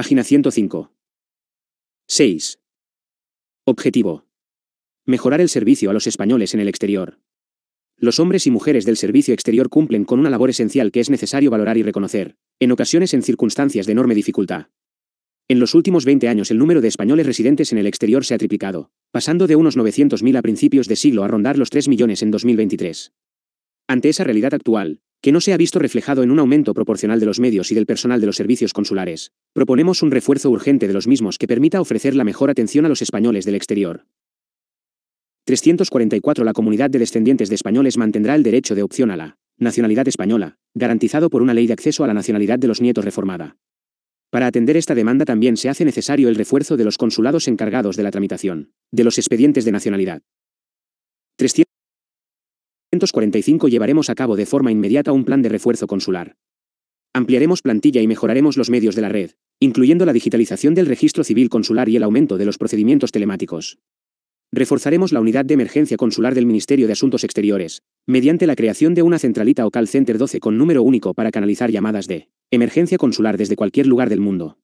Página 105. 6. Objetivo. Mejorar el servicio a los españoles en el exterior. Los hombres y mujeres del servicio exterior cumplen con una labor esencial que es necesario valorar y reconocer, en ocasiones en circunstancias de enorme dificultad. En los últimos 20 años el número de españoles residentes en el exterior se ha triplicado, pasando de unos 900.000 a principios de siglo a rondar los 3 millones en 2023. Ante esa realidad actual, que no se ha visto reflejado en un aumento proporcional de los medios y del personal de los servicios consulares, Proponemos un refuerzo urgente de los mismos que permita ofrecer la mejor atención a los españoles del exterior. 344 La comunidad de descendientes de españoles mantendrá el derecho de opción a la nacionalidad española, garantizado por una ley de acceso a la nacionalidad de los nietos reformada. Para atender esta demanda también se hace necesario el refuerzo de los consulados encargados de la tramitación de los expedientes de nacionalidad. 345 Llevaremos a cabo de forma inmediata un plan de refuerzo consular, Ampliaremos plantilla y mejoraremos los medios de la red, incluyendo la digitalización del registro civil consular y el aumento de los procedimientos telemáticos. Reforzaremos la unidad de emergencia consular del Ministerio de Asuntos Exteriores, mediante la creación de una centralita o call center 12 con número único para canalizar llamadas de emergencia consular desde cualquier lugar del mundo.